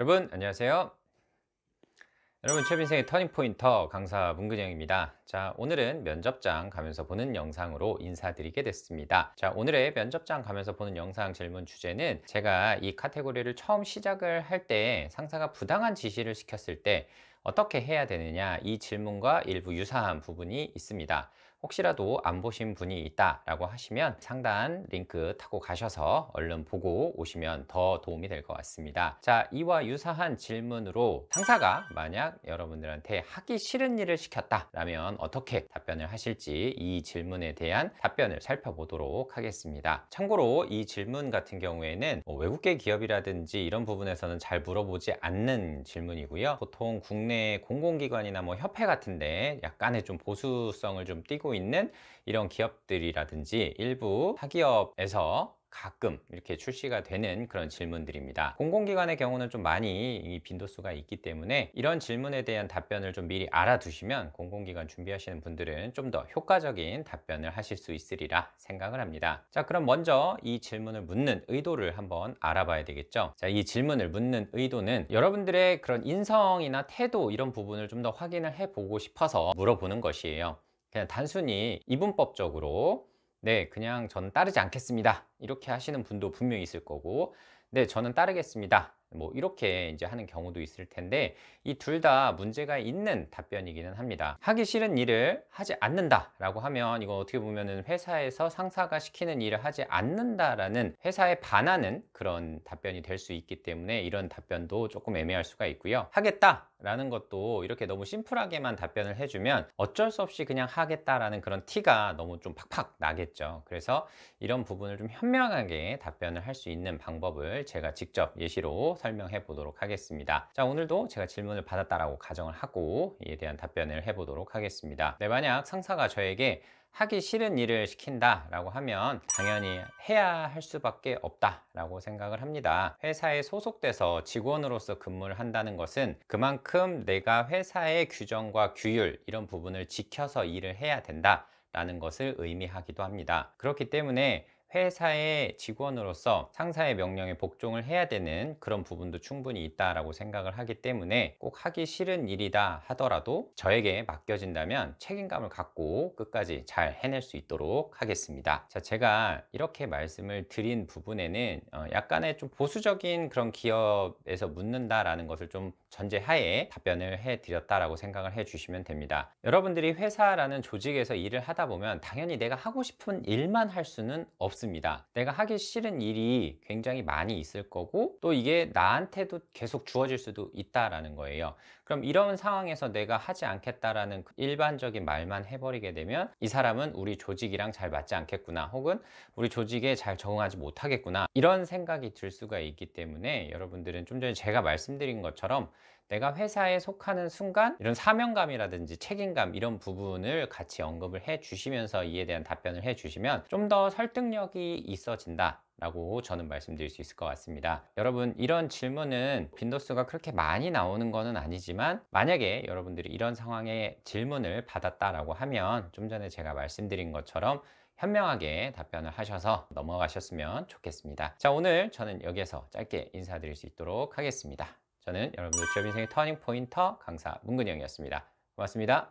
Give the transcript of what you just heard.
여러분 안녕하세요 여러분 최빈생의 터닝포인터 강사 문근영입니다 자 오늘은 면접장 가면서 보는 영상으로 인사드리게 됐습니다 자 오늘의 면접장 가면서 보는 영상 질문 주제는 제가 이 카테고리를 처음 시작을 할 때 상사가 부당한 지시를 시켰을 때 어떻게 해야 되느냐 이 질문과 일부 유사한 부분이 있습니다 혹시라도 안 보신 분이 있다라고 하시면 상단 링크 타고 가셔서 얼른 보고 오시면 더 도움이 될 것 같습니다. 자, 이와 유사한 질문으로 상사가 만약 여러분들한테 하기 싫은 일을 시켰다라면 어떻게 답변을 하실지 이 질문에 대한 답변을 살펴보도록 하겠습니다. 참고로 이 질문 같은 경우에는 뭐 외국계 기업이라든지 이런 부분에서는 잘 물어보지 않는 질문이고요. 보통 국내 공공기관이나 뭐 협회 같은데 약간의 좀 보수성을 좀띄고 하고 있는 이런 기업들이라든지 일부 사기업에서 가끔 이렇게 출시가 되는 그런 질문들입니다 공공기관의 경우는 좀 많이 이 빈도수가 있기 때문에 이런 질문에 대한 답변을 좀 미리 알아두시면 공공기관 준비하시는 분들은 좀 더 효과적인 답변을 하실 수 있으리라 생각을 합니다 자 그럼 먼저 이 질문을 묻는 의도를 한번 알아봐야 되겠죠 자 이 질문을 묻는 의도는 여러분들의 그런 인성이나 태도 이런 부분을 좀 더 확인을 해보고 싶어서 물어보는 것이에요 그냥 단순히 이분법적으로 네 그냥 전 따르지 않겠습니다 이렇게 하시는 분도 분명히 있을 거고 네, 저는 따르겠습니다. 뭐 이렇게 이제 하는 경우도 있을 텐데 이 둘 다 문제가 있는 답변이기는 합니다 하기 싫은 일을 하지 않는다 라고 하면 이거 어떻게 보면은 회사에서 상사가 시키는 일을 하지 않는다라는 회사에 반하는 그런 답변이 될 수 있기 때문에 이런 답변도 조금 애매할 수가 있고요 하겠다 라는 것도 이렇게 너무 심플하게만 답변을 해주면 어쩔 수 없이 그냥 하겠다라는 그런 티가 너무 좀 팍팍 나겠죠 그래서 이런 부분을 좀 현명하게 답변을 할 수 있는 방법을 내용을 제가 직접 예시로 설명해 보도록 하겠습니다. 자 오늘도 제가 질문을 받았다라고 가정을 하고 이에 대한 답변을 해 보도록 하겠습니다. 네, 만약 상사가 저에게 하기 싫은 일을 시킨다 라고 하면 당연히 해야 할 수밖에 없다 라고 생각을 합니다 회사에 소속돼서 직원으로서 근무를 한다는 것은 그만큼 내가 회사의 규정과 규율 이런 부분을 지켜서 일을 해야 된다 라는 것을 의미하기도 합니다 그렇기 때문에 회사의 직원으로서 상사의 명령에 복종을 해야 되는 그런 부분도 충분히 있다라고 생각을 하기 때문에 꼭 하기 싫은 일이다 하더라도 저에게 맡겨진다면 책임감을 갖고 끝까지 잘 해낼 수 있도록 하겠습니다. 자, 제가 이렇게 말씀을 드린 부분에는 어, 약간의 좀 보수적인 그런 기업에서 묻는다라는 것을 좀 전제하에 답변을 해드렸다라고 생각을 해주시면 됩니다. 여러분들이 회사라는 조직에서 일을 하다 보면 당연히 내가 하고 싶은 일만 할 수는 없습니다. 내가 하기 싫은 일이 굉장히 많이 있을 거고 또 이게 나한테도 계속 주어질 수도 있다라는 거예요. 그럼 이런 상황에서 내가 하지 않겠다라는 그 일반적인 말만 해버리게 되면 이 사람은 우리 조직이랑 잘 맞지 않겠구나 혹은 우리 조직에 잘 적응하지 못하겠구나 이런 생각이 들 수가 있기 때문에 여러분들은 좀 전에 제가 말씀드린 것처럼 내가 회사에 속하는 순간 이런 사명감이라든지 책임감 이런 부분을 같이 언급을 해 주시면서 이에 대한 답변을 해 주시면 좀 더 설득력이 있어진다 라고 저는 말씀드릴 수 있을 것 같습니다 여러분 이런 질문은 빈도수가 그렇게 많이 나오는 것은 아니지만 만약에 여러분들이 이런 상황에 질문을 받았다라고 하면 좀 전에 제가 말씀드린 것처럼 현명하게 답변을 하셔서 넘어가셨으면 좋겠습니다 자 오늘 저는 여기에서 짧게 인사드릴 수 있도록 하겠습니다 저는 여러분들 취업인생의 터닝포인터 강사 문근영이었습니다 고맙습니다